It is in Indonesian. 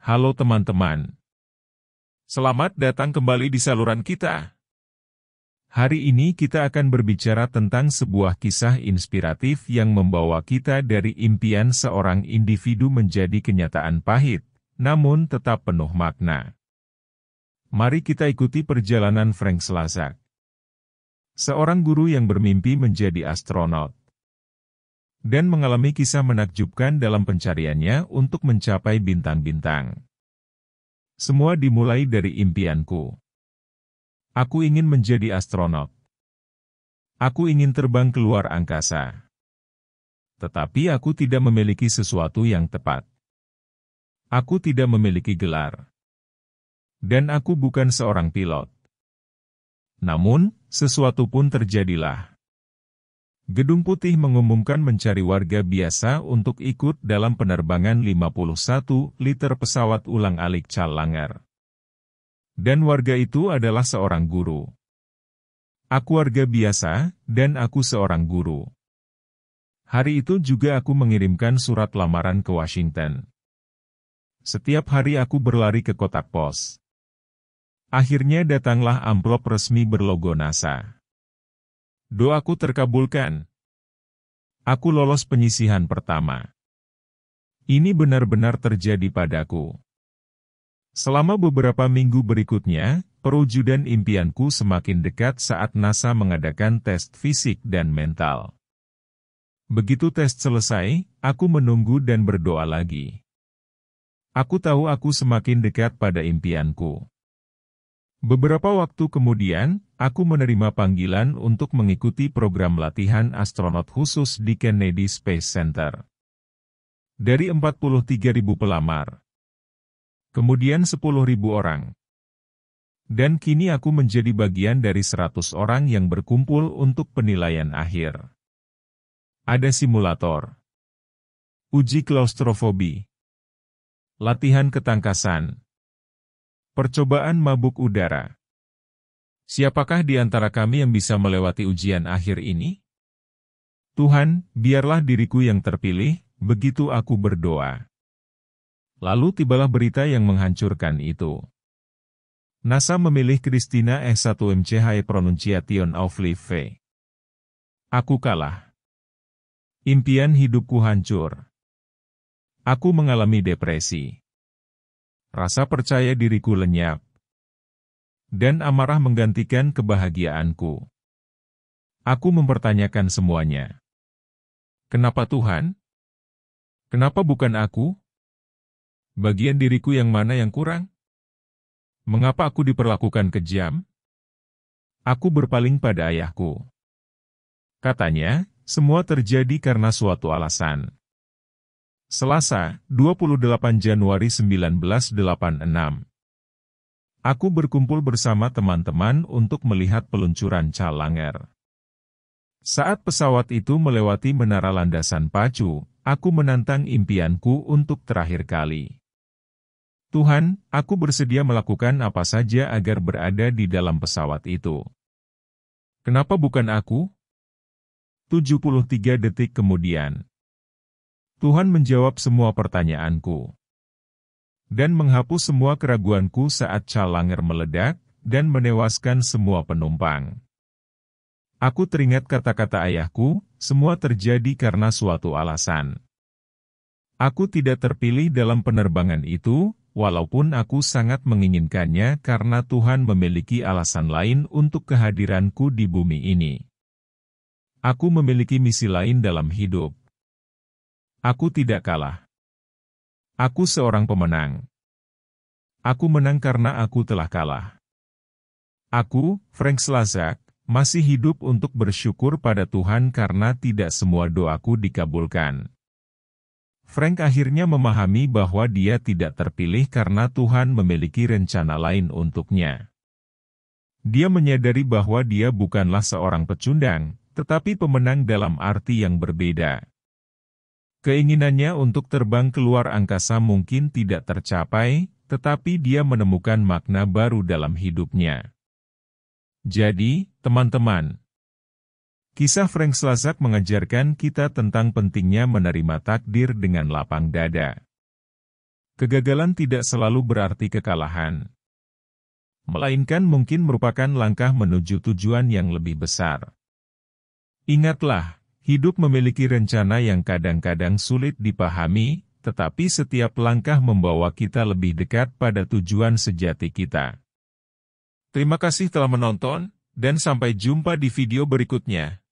Halo teman-teman. Selamat datang kembali di saluran kita. Hari ini kita akan berbicara tentang sebuah kisah inspiratif yang membawa kita dari impian seorang individu menjadi kenyataan pahit, namun tetap penuh makna. Mari kita ikuti perjalanan Frank Slazak, Seorang guru yang bermimpi menjadi astronot dan mengalami kisah menakjubkan dalam pencariannya untuk mencapai bintang-bintang. Semua dimulai dari impianku. Aku ingin menjadi astronot. Aku ingin terbang keluar angkasa. Tetapi aku tidak memiliki sesuatu yang tepat. Aku tidak memiliki gelar. Dan aku bukan seorang pilot. Namun, sesuatu pun terjadilah. Gedung Putih mengumumkan mencari warga biasa untuk ikut dalam penerbangan 51 liter pesawat ulang alik Calangar. Dan warga itu adalah seorang guru. Aku warga biasa, dan aku seorang guru. Hari itu juga aku mengirimkan surat lamaran ke Washington. Setiap hari aku berlari ke kotak pos. Akhirnya datanglah amplop resmi berlogo NASA. Doaku terkabulkan. Aku lolos penyisihan pertama. Ini benar-benar terjadi padaku. Selama beberapa minggu berikutnya, perwujudan impianku semakin dekat saat NASA mengadakan tes fisik dan mental. Begitu tes selesai, aku menunggu dan berdoa lagi. Aku tahu aku semakin dekat pada impianku. Beberapa waktu kemudian, aku menerima panggilan untuk mengikuti program latihan astronot khusus di Kennedy Space Center. Dari 43.000 pelamar. Kemudian 10.000 orang. Dan kini aku menjadi bagian dari 100 orang yang berkumpul untuk penilaian akhir. Ada simulator. Uji klaustrofobi. Latihan ketangkasan. Percobaan mabuk udara. Siapakah di antara kami yang bisa melewati ujian akhir ini? Tuhan, biarlah diriku yang terpilih, begitu aku berdoa. Lalu tibalah berita yang menghancurkan itu. NASA memilih Christina S1MCH e Pronunciation of Life. Aku kalah. Impian hidupku hancur. Aku mengalami depresi. Rasa percaya diriku lenyap. Dan amarah menggantikan kebahagiaanku. Aku mempertanyakan semuanya. Kenapa Tuhan? Kenapa bukan aku? Bagian diriku yang mana yang kurang? Mengapa aku diperlakukan kejam? Aku berpaling pada ayahku. Katanya, semua terjadi karena suatu alasan. Selasa, 28 Januari 1986. Aku berkumpul bersama teman-teman untuk melihat peluncuran Calanger. Saat pesawat itu melewati menara landasan pacu, aku menantang impianku untuk terakhir kali. Tuhan, aku bersedia melakukan apa saja agar berada di dalam pesawat itu. Kenapa bukan aku? 73 detik kemudian, Tuhan menjawab semua pertanyaanku dan menghapus semua keraguanku saat calanger meledak dan menewaskan semua penumpang. Aku teringat kata-kata ayahku, semua terjadi karena suatu alasan. Aku tidak terpilih dalam penerbangan itu, walaupun aku sangat menginginkannya karena Tuhan memiliki alasan lain untuk kehadiranku di bumi ini. Aku memiliki misi lain dalam hidup. Aku tidak kalah. Aku seorang pemenang. Aku menang karena aku telah kalah. Aku, Frank Slazak, masih hidup untuk bersyukur pada Tuhan karena tidak semua doaku dikabulkan. Frank akhirnya memahami bahwa dia tidak terpilih karena Tuhan memiliki rencana lain untuknya. Dia menyadari bahwa dia bukanlah seorang pecundang, tetapi pemenang dalam arti yang berbeda. Keinginannya untuk terbang keluar angkasa mungkin tidak tercapai, tetapi dia menemukan makna baru dalam hidupnya. Jadi, teman-teman, kisah Frank Slazak mengajarkan kita tentang pentingnya menerima takdir dengan lapang dada. Kegagalan tidak selalu berarti kekalahan, melainkan mungkin merupakan langkah menuju tujuan yang lebih besar. Ingatlah, Hidup memiliki rencana yang kadang-kadang sulit dipahami, tetapi setiap langkah membawa kita lebih dekat pada tujuan sejati kita. Terima kasih telah menonton, dan sampai jumpa di video berikutnya.